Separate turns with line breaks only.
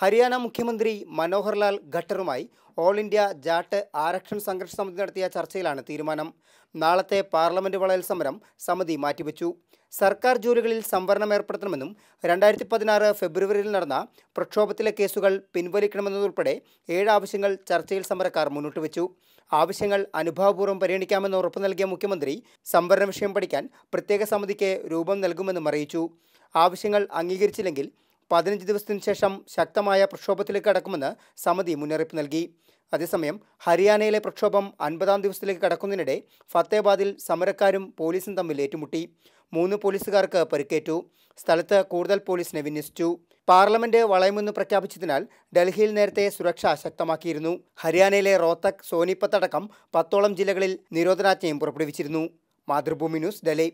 ഹരിയാന മുഖ്യമന്ത്രി മനോഹർ ലാൽ ഖട്ടറുമായി all India Jat Arakshan Sangharsh Samiti നടത്തിയ ചർച്ചയിലാണ് തീരുമാനം നാളത്തെ പാർലമെന്റ് വളയൽ സമരം സമിതി മാറ്റിവെച്ചു സർക്കാർ ജോലികളിൽ സംവരണം ഏർപ്പെടുത്തണമെന്നും രണ്ടായിരത്തി പതിനാറ് ഫെബ്രുവരിയിൽ നടന്ന പ്രക്ഷോഭത്തിലെ കേസുകൾ പിൻവലിക്കണമെന്നതുൾപ്പെടെ ഏഴ് ആവശ്യങ്ങൾ ചർച്ചയിൽ സമരക്കാർ മുന്നോട്ട് വെച്ചു ആവശ്യങ്ങൾ അനുഭാവപൂർവ്വം പരിഗണിക്കാമെന്ന് ഉറപ്പു നൽകിയ മുഖ്യമന്ത്രി സംവരണ വിഷയം പഠിക്കാൻ പ്രത്യേക സമിതിക്ക് രൂപം നൽകുമെന്നും അറിയിച്ചു ആവശ്യങ്ങൾ അംഗീകരിച്ചില്ലെങ്കിൽ പതിനഞ്ച് ദിവസത്തിനു ശേഷം ശക്തമായ പ്രക്ഷോഭത്തിലേക്ക് കടക്കുമെന്ന് സമിതി മുന്നറിയിപ്പ് നൽകി അതേസമയം ഹരിയാനയിലെ പ്രക്ഷോഭം അൻപതാം ദിവസത്തിലേക്ക് കടക്കുന്നതിനിടെ ഫത്തേബാദിൽ സമരക്കാരും പോലീസും തമ്മിൽ ഏറ്റുമുട്ടി മൂന്ന് പോലീസുകാർക്ക് പരിക്കേറ്റു സ്ഥലത്ത് കൂടുതൽ പോലീസിനെ വിന്യസിച്ചു പാർലമെന്റ് വളയുമെന്ന് പ്രഖ്യാപിച്ചതിനാൽ ഡൽഹിയിൽ നേരത്തെ സുരക്ഷ ശക്തമാക്കിയിരുന്നു ഹരിയാനയിലെ റോത്തക് സോനിപ്പത്തടക്കം പത്തോളം ജില്ലകളിൽ നിരോധനാജ്ഞയും പുറപ്പെടുവിച്ചിരുന്നു മാതൃഭൂമി ന്യൂസ് ഡൽഹി